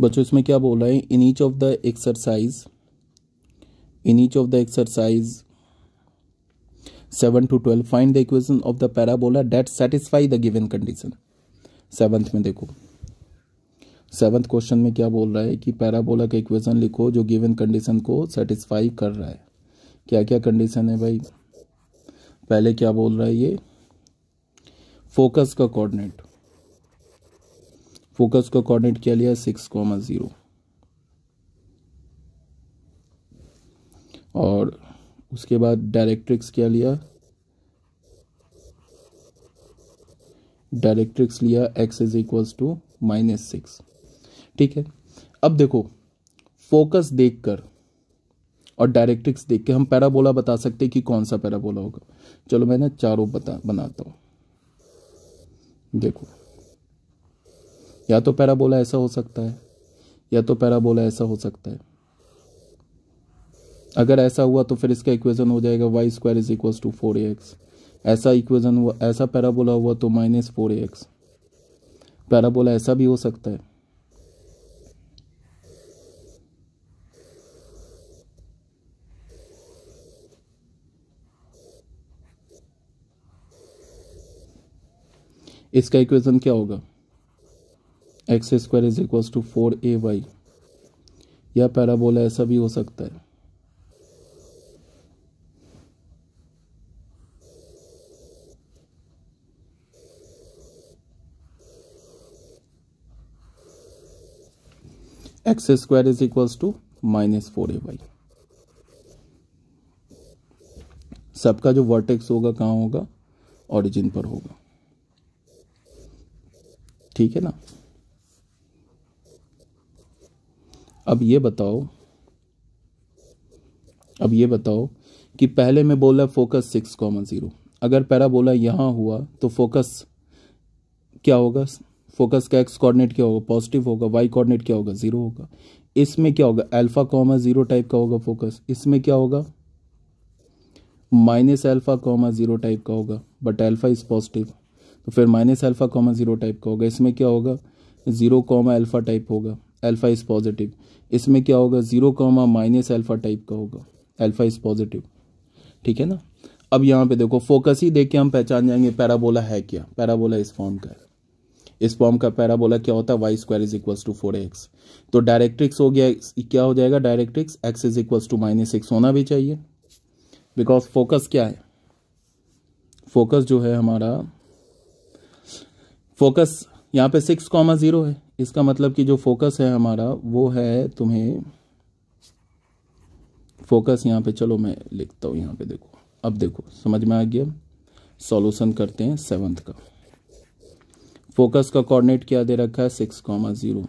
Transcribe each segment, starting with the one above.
बच्चों इसमें क्या बोल रहा है in each of the exercise in each of the exercise seven two twelve find the equation of the parabola that satisfy the given condition seventh में देखो seventh question में क्या बोल रहा है कि पैराबोला का इक्वेशन लिखो जो गिवन कंडीशन को सेटिस्फाई कर रहा है क्या क्या कंडीशन है भाई पहले क्या बोल रहा है ये फोकस का कोऑर्डिनेट फोकस का कोऑर्डिनेट क्या लिया सिक्स कॉमा ज़ीरो और उसके बाद डायरेक्ट्रिक्स क्या लिया डायरेक्ट्रिक्स लिया x is equals to minus six ठीक है अब देखो फोकस देखकर और डायरेक्ट्रिक्स देख के हम पैराबोला बता सकते हैं कि कौन सा पैराबोला होगा चलो मैं ना चारों बता बनाता हूं देखो या तो पैराबोला ऐसा हो सकता है या तो पैराबोला ऐसा हो सकता है अगर ऐसा हुआ तो फिर इसका इक्वेशन हो जाएगा y square is equal to four a x ऐसा इक्वेशन हुआ ऐसा पैराबोला हुआ तो minus four a x parabola ऐसा भी हो सकता है इसका इक्वेशन क्या होगा x square is equal to four a y या पैराबोला ऐसा भी हो सकता है x square is equal to minus four a y सबका जो वर्टेक्स होगा कहां होगा ऑरिजिन पर होगा ठीक है ना अब ये बताओ अब ये बताओ कि पहले में बोला फोकस सिक्स कॉमन ज़ीरो अगर बोला यहाँ हुआ तो फोकस क्या होगा फोकस का एक्स कोऑर्डिनेट क्या होगा पॉजिटिव होगा वाई कोऑर्डिनेट क्या होगा ज़ीरो होगा इसमें क्या होगा अल्फ़ा कॉमा ज़ीरो टाइप का होगा फोकस इसमें क्या होगा minus alpha comma zero type का होगा बट अल्फ़ा इज़ पॉजिटिव तो फिर minus alpha comma zero type का होगा इसमें क्या होगा ज़ीरो कॉमा अल्फ़ा टाइप होगा अल्फ़ा इज़ पॉजिटिव इसमें क्या होगा zero comma minus alpha type का होगा अल्फ़ा इज़ पॉजिटिव ठीक है ना अब यहाँ पे देखो फोकस ही देख के हम पहचान जाएंगे पैराबोला है क्या पैराबोला इस फॉर्म का है इस फॉर्म का पैराबोला क्या होता है y square is equal to four x तो डायरेक्ट्रिक्स हो गया क्या हो जाएगा directrix x is equal to minus x होना भी चाहिए बिकॉज फोकस क्या है फोकस जो है हमारा फोकस यहाँ पे सिक्स कॉमा ज़ीरो है इसका मतलब कि जो फोकस है हमारा वो है तुम्हें फोकस यहाँ पे चलो मैं लिखता हूँ यहाँ पे देखो अब देखो समझ में आ गया सॉल्यूशन करते हैं सेवन्थ का फोकस का कोऑर्डिनेट क्या दे रखा है six comma zero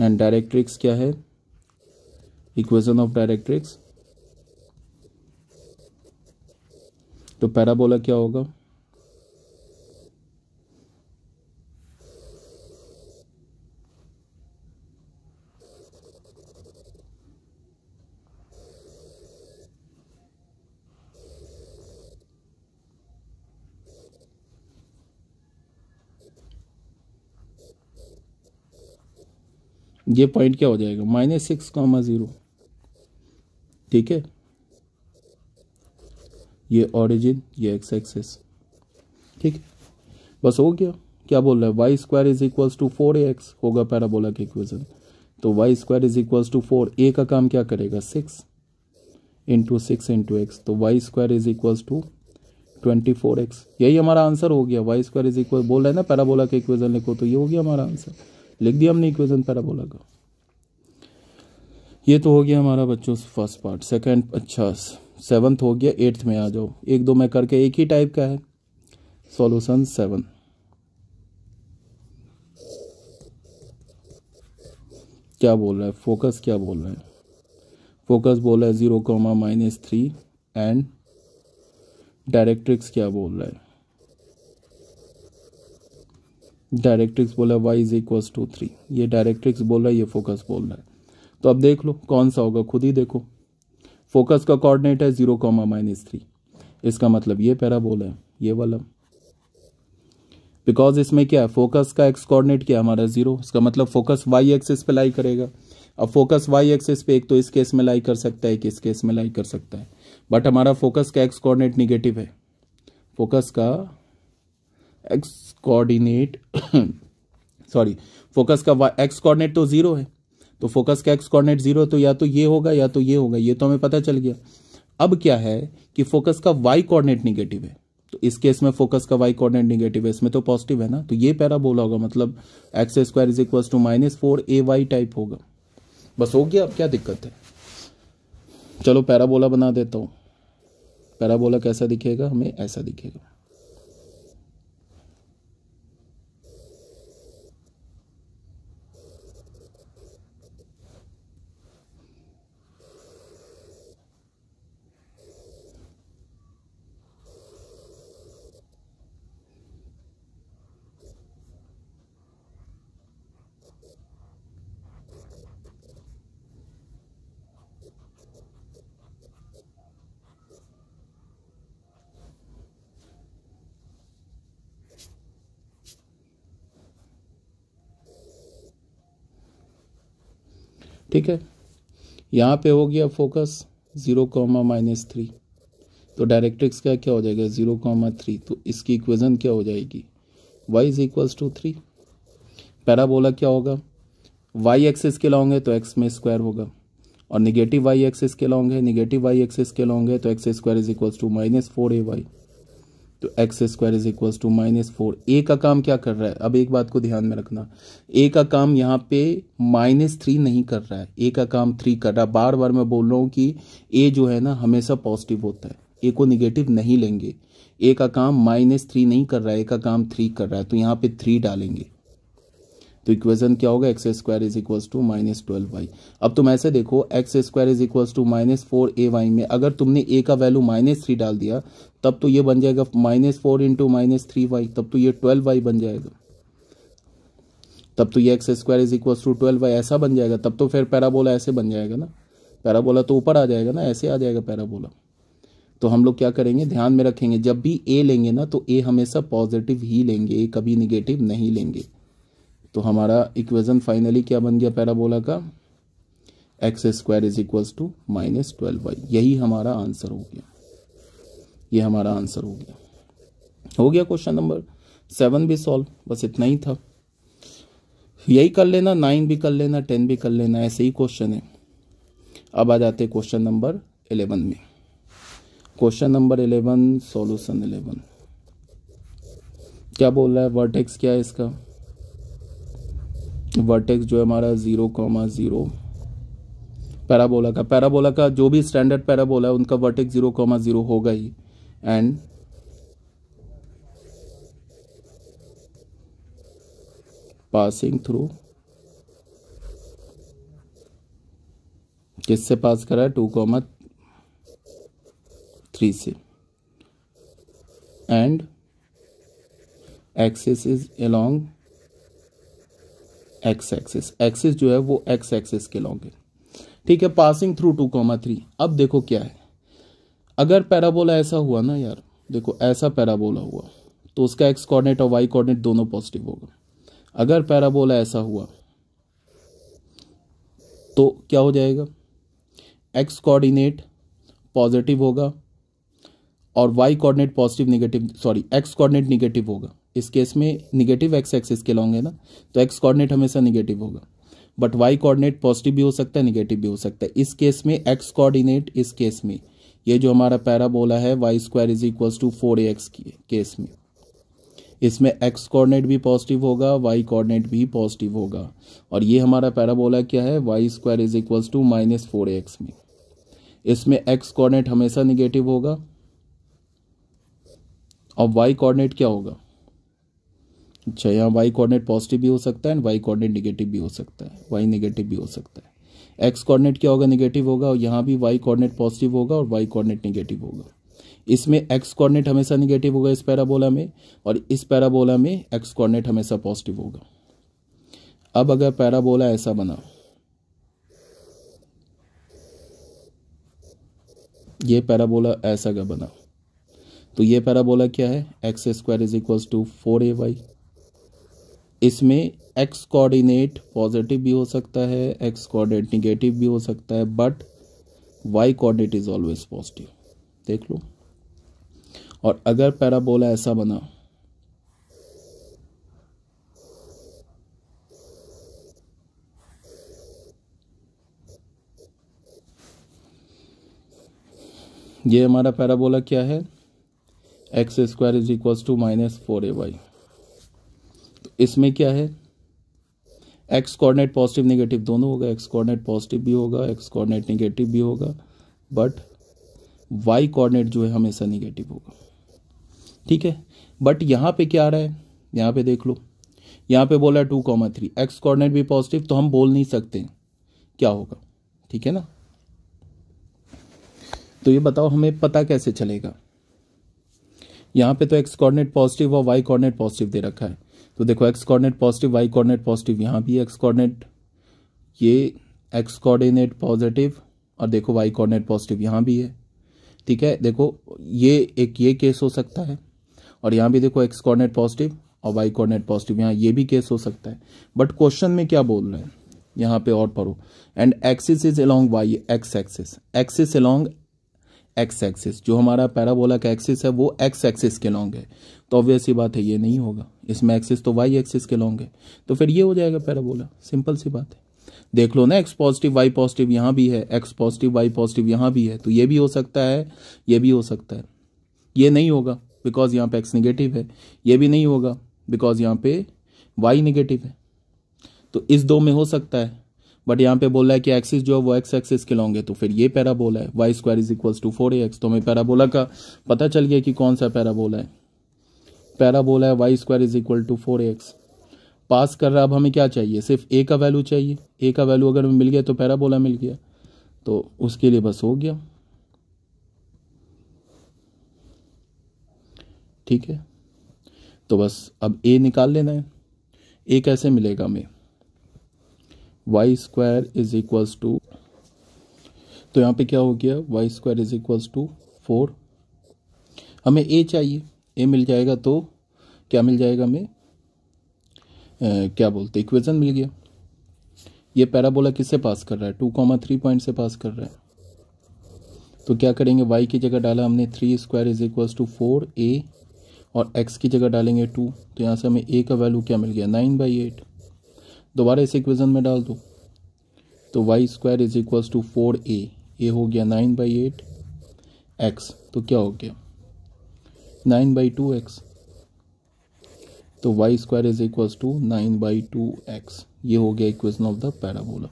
and directrix क्या है इक्वेशन ऑफ डायरेक्ट्रिक्स तो पैराबोला क्या होगा ये पॉइंट क्या हो जाएगा माइनस सिक्स कॉमा ज़ीरो ठीक है ये ऑरिजिन ये एक्स एक्सेस ठीक बस हो गया क्या बोल रहा है y square is equals to four x होगा पैराबोला के इक्वेशन तो y square is equals to four a का काम क्या करेगा six into six into x तो y square is equals to twenty four x यही हमारा आंसर हो गया वाई स्क्वायर इज इक्वल बोल रहे ना पैराबोला के इक्वेशन लिखो तो ये हो गया हमारा आंसर लिख दिया हमने इक्वेशन पैराबोला का ये तो हो गया हमारा बच्चों फर्स्ट पार्ट सेकंड अच्छा सेवन्थ हो गया एट्थ में आ जाओ एक दो में करके एक ही टाइप का है सॉल्यूशन सेवन क्या बोल रहा है फोकस क्या बोल रहा है फोकस बोल रहा है zero comma minus three and directrix क्या बोल रहा है डायरेक्ट्रिक्स बोला y is equal to three ये डायरेक्ट्रिक्स बोल रहा है ये फोकस बोल रहा है तो अब देख लो कौन सा होगा खुद ही देखो फोकस का कोऑर्डिनेट है जीरो कॉमा माइनस थ्री इसका मतलब ये बोल है ये वाला बिकॉज इसमें क्या है फोकस का एक्स कोऑर्डिनेट क्या हमारा जीरो इसका मतलब फोकस वाई एक्सिस पे लाई करेगा अब फोकस वाई एक्सिस पे एक तो इस केस में लाई कर सकता है एक इस केस में लाई कर सकता है बट हमारा फोकस का एक्स कोऑर्डिनेट निगेटिव है फोकस का एक्स कोऑर्डिनेट सॉरी फोकस का एक्स कोऑर्डिनेट तो जीरो है तो फोकस का एक्स कोऑर्डिनेट जीरो तो या तो ये होगा या तो ये होगा ये तो हमें पता चल गया अब क्या है कि फोकस का वाई कोऑर्डिनेट निगेटिव है तो इस केस में फोकस का वाई कोऑर्डिनेट निगेटिव है इसमें तो पॉजिटिव है ना तो ये पैरा बोला होगा मतलब x square is equal to minus four a y type होगा बस हो गया अब क्या दिक्कत है चलो पैराबोला बना देता हूँ पैराबोला कैसा दिखेगा हमें ऐसा दिखेगा ठीक है यहाँ पे हो गया focus zero comma minus three तो डायरेक्ट्रिक्स का क्या हो जाएगा ज़ीरो कॉमा थ्री तो इसकी इक्वेजन क्या हो जाएगी y is equals to three parabola क्या होगा वाई एक्सेस के लाओगे तो एक्स में स्क्वायर होगा और निगेटिव वाई एक्सेस के लाओगे निगेटिव वाई एक्सेस के लाओगे तो x square is equals to minus four a y तो x square is equal to minus four a का काम क्या कर रहा है अब एक बात को ध्यान में रखना ए का काम यहाँ पे माइनस थ्री नहीं कर रहा है ए का काम थ्री कर रहा है बार बार मैं बोल रहा हूँ कि ए जो है ना हमेशा पॉजिटिव होता है ए को निगेटिव नहीं लेंगे ए का काम माइनस थ्री नहीं कर रहा है ए का काम थ्री कर रहा है तो यहाँ पे थ्री डालेंगे तो इक्वेशन क्या होगा x square is equal to minus twelve y अब तुम ऐसे देखो x square is equal to minus four a y में अगर तुमने ए का वैल्यू माइनस थ्री डाल दिया तब तो ये बन जाएगा minus four into minus three y तब तो ये ट्वेल्व वाई बन जाएगा तब तो ये x square is equal to twelve y ऐसा बन जाएगा तब तो फिर पैराबोला ऐसे बन जाएगा ना पैराबोला तो ऊपर आ जाएगा ना ऐसे आ जाएगा पैराबोला तो हम लोग क्या करेंगे ध्यान में रखेंगे जब भी ए लेंगे ना तो ए हमेशा पॉजिटिव ही लेंगे ए कभी निगेटिव नहीं लेंगे तो हमारा इक्वेशन फाइनली क्या बन गया पैराबोला का x square is equals to minus twelve y यही हमारा आंसर हो गया ये हमारा आंसर हो गया हो गया क्वेश्चन नंबर सेवन भी सॉल्व बस इतना ही था यही कर लेना नाइन भी कर लेना टेन भी कर लेना ऐसे ही क्वेश्चन है अब आ जाते क्वेश्चन नंबर एलेवन में question number eleven solution eleven क्या बोल रहा है वर्टेक्स क्या है इसका वर्टेक्स जो है हमारा ज़ीरो कॉमा ज़ीरो पैराबोला का पैराबोला का जो भी स्टैंडर्ड पैराबोला है उनका वर्टेक्स ज़ीरो कॉमा ज़ीरो होगा ही एंड पासिंग थ्रू किससे पास करा है टू कॉमा थ्री से and axis is along x axis axis जो है वो एक्स एक्सिस के लॉन्ग है ठीक है passing through two comma three अब देखो क्या है अगर पैराबोला ऐसा हुआ ना यार देखो ऐसा पैराबोला हुआ तो उसका एक्स कॉर्डिनेट और वाई कॉर्डिनेट दोनों पॉजिटिव होगा अगर पैराबोला ऐसा हुआ तो क्या हो जाएगा एक्स कोऑर्डिनेट पॉजिटिव होगा और y coordinate positive negative sorry x coordinate negative होगा इस केस में निगेटिव एक्स एक्सिस के लॉन्ग है ना तो एक्स कोऑर्डिनेट हमेशा निगेटिव होगा बट वाई कोऑर्डिनेट पॉजिटिव भी हो सकता है निगेटिव भी हो सकता है इस केस में एक्स कोऑर्डिनेट इस केस में ये जो हमारा पैराबोला है y square is equal to four x case में इसमें एक्स कोऑर्डिनेट भी पॉजिटिव होगा वाई कोऑर्डिनेट भी पॉजिटिव होगा और ये हमारा पैराबोला क्या है y square is equal to minus four x में इसमें एक्स कोऑर्डिनेट हमेशा निगेटिव होगा और वाई कोऑर्डिनेट क्या होगा अच्छा यहाँ वाई कोऑर्डिनेट पॉजिटिव भी हो सकता है एंड वाई कोऑर्डिनेट निगेटिव भी हो सकता है वाई निगेटिव भी हो सकता है एक्स कोऑर्डिनेट क्या होगा निगेटिव होगा और यहाँ भी वाई कोऑर्डिनेट पॉजिटिव होगा और वाई कोऑर्डिनेट निगेटिव होगा इसमें एक्स कोऑर्डिनेट हमेशा निगेटिव होगा इस पैराबोला में और इस पैराबोला में एक्स कोऑर्डिनेट हमेशा पॉजिटिव होगा अब अगर पैराबोला ऐसा बना ये पैराबोला ऐसा का बना तो ये पैराबोला क्या है x square is equals to four a y इसमें एक्स कोऑर्डिनेट पॉजिटिव भी हो सकता है एक्स कोऑर्डिनेट निगेटिव भी हो सकता है but y coordinate is always positive देख लो और अगर पैराबोला ऐसा बना ये हमारा पैराबोला क्या है x square is equal to minus four a y इसमें क्या है एक्स कोऑर्डिनेट पॉजिटिव नेगेटिव दोनों होगा एक्स कोऑर्डिनेट पॉजिटिव भी होगा एक्स कोऑर्डिनेट नेगेटिव भी होगा बट वाई कोऑर्डिनेट जो है हमेशा नेगेटिव होगा ठीक है बट यहाँ पे क्या आ रहा है यहाँ पे देख लो यहाँ पे बोला two comma three x coordinate भी पॉजिटिव तो हम बोल नहीं सकते क्या होगा ठीक है ना तो ये बताओ हमें पता कैसे चलेगा यहाँ पे तो एक्स कॉर्डिनेट पॉजिटिव और वाई कॉर्डिनेट पॉजिटिव दे रखा है तो देखो x coordinate positive y coordinate positive यहाँ भी एक्स कोऑर्डिनेट ये एक्स कोऑर्डिनेट पॉजिटिव और देखो वाई कोऑर्डिनेट पॉजिटिव यहाँ भी है ठीक है देखो ये एक ये केस हो सकता है और यहाँ भी देखो एक्स कोऑर्डिनेट पॉजिटिव और वाई कोऑर्डिनेट पॉजिटिव यहाँ ये भी केस हो सकता है बट क्वेश्चन में क्या बोल रहे हैं यहाँ पे और पढ़ो and axis is along y x axis axis along x axis जो हमारा पैराबोला का एक्सिस है वो एक्स एक्सिस के लॉन्ग है तो ऑब्वियस ही बात है ये नहीं होगा इसमें एक्सिस तो वाई एक्सिस के लॉन्ग है तो फिर ये हो जाएगा पैराबोला सिंपल सी बात है देख लो ना एक्स पॉजिटिव वाई पॉजिटिव यहाँ भी है एक्स पॉजिटिव वाई पॉजिटिव यहाँ भी है तो ये भी हो सकता है ये भी हो सकता है ये नहीं होगा बिकॉज यहाँ पे एक्स निगेटिव है ये भी नहीं होगा बिकॉज यहाँ पे वाई निगेटिव है तो इस दो में हो सकता है बट यहाँ पे बोला है कि एक्सिस जो है वो एक्स एक्सिस के लॉन्ग है तो फिर ये पैराबोला है y square is equals to four x तो हमें पैराबोला का पता चल गया कि कौन सा पैराबोला है पैराबोला है y square is equal to four x pass कर रहा है अब हमें क्या चाहिए सिर्फ ए का वैल्यू चाहिए ए का वैल्यू अगर मिल गया तो पैराबोला मिल गया तो उसके लिए बस हो गया ठीक है तो बस अब ए निकाल लेना है ए कैसे मिलेगा हमें y square is equals to तो यहाँ पे क्या हो गया y square is equals to four हमें ए चाहिए ए मिल जाएगा तो क्या मिल जाएगा हमें क्या बोलते इक्वेशन मिल गया ये पैराबोला किससे पास कर रहा है टू कॉमा थ्री पॉइंट से पास कर रहा है तो क्या करेंगे वाई की जगह डाला हमने three square is equal to four a और एक्स की जगह डालेंगे टू तो यहाँ से हमें ए का वैल्यू क्या मिल गया नाइन बाई एट दोबारा इस इक्वेशन में डाल दो तो y square is equal to four a a हो गया नाइन बाई एट एक्स तो क्या हो गया नाइन बाई टू एक्स तो y square is equal to nine by two x ये हो गया इक्वेशन ऑफ द पैराबोला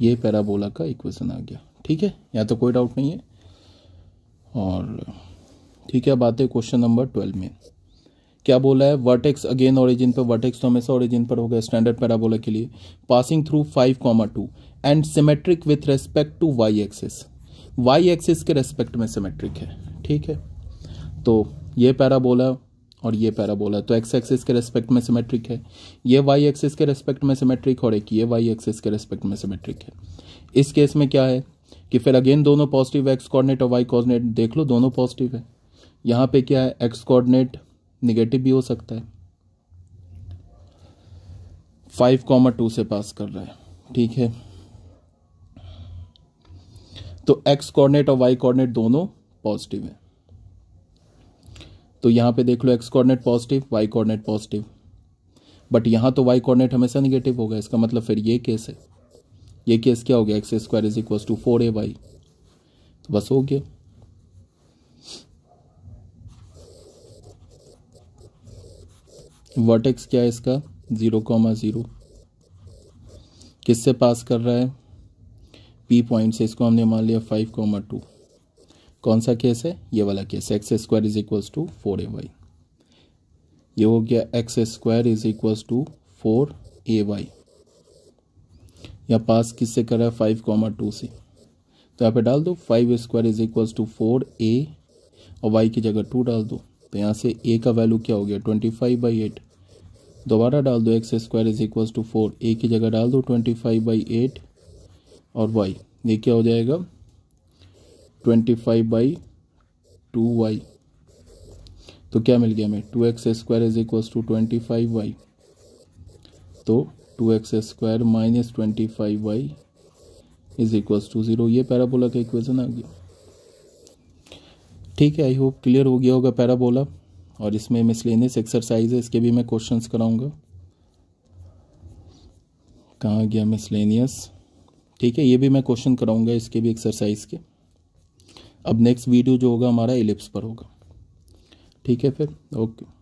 ये पैराबोला का इक्वेशन आ गया ठीक है यहाँ तो कोई डाउट नहीं है और ठीक है अब आते क्वेश्चन नंबर ट्वेल्व में क्या बोला है वर्टेक्स अगेन ओरिजिन पर वर्टेक्स तो हमेशा ओरिजिन पर होगा स्टैंडर्ड पैराबोला के लिए passing through five comma two and symmetric with respect to y axis y axis के रेस्पेक्ट में सिमेट्रिक है ठीक है तो ये पैराबोला और ये पैराबोला तो एक्स एक्सिस के रेस्पेक्ट में सिमेट्रिक है ये वाई एक्सिस के रेस्पेक्ट में सिमेट्रिक और एक ये वाई एक्सिस के रेस्पेक्ट में सिमेट्रिक है इस केस में क्या है कि फिर अगेन दोनों पॉजिटिव एक्स कोऑर्डिनेट और वाई कोऑर्डिनेट देख लो दोनों पॉजिटिव है यहाँ पे क्या है एक्स कोऑर्डिनेट निगेटिव भी हो सकता है फाइव कॉमा टू से पास कर रहा है ठीक है तो एक्स कोऑर्डिनेट और वाई कोऑर्डिनेट दोनों पॉजिटिव है तो यहाँ पे देख लो x coordinate positive y coordinate positive but यहाँ तो वाई कोऑर्डिनेट हमेशा निगेटिव होगा इसका मतलब फिर ये केस है ये केस क्या हो गया x square is equal to four a y तो बस हो गया वर्टेक्स क्या है इसका ज़ीरो कॉमा ज़ीरो किससे पास कर रहा है पी पॉइंट से इसको हमने मान लिया फाइव कॉमा टू कौन सा केस है ये वाला case x square is equals to four a y ये हो गया x square is equals to four a y या पास किससे कर रहा है फाइव कॉमा टू से तो यहाँ पे डाल दो five square is equals to four a और वाई की जगह टू डाल दो तो यहाँ से ए का वैल्यू क्या हो गया ट्वेंटी फाइव बाई एट दोबारा डाल दो x square is equals to four a की जगह डाल दो ट्वेंटी फाइव बाई एट और वाई ये क्या हो जाएगा twenty five by two y तो क्या मिल गया हमें two x square is equal to twenty five y तो two x square minus twenty five y is equal to zero ये पैराबोला का इक्वेशन आ गया ठीक है आई होप क्लियर हो गया होगा पैराबोला और इसमें मिसलेनियस एक्सरसाइज है इसके भी मैं क्वेश्चन कराऊँगा कहाँ गया मिसलेनियस ठीक है ये भी मैं क्वेश्चन कराऊँगा इसके भी एक्सरसाइज के अब नेक्स्ट वीडियो जो होगा हमारा एलिप्स पर होगा ठीक है फिर ओके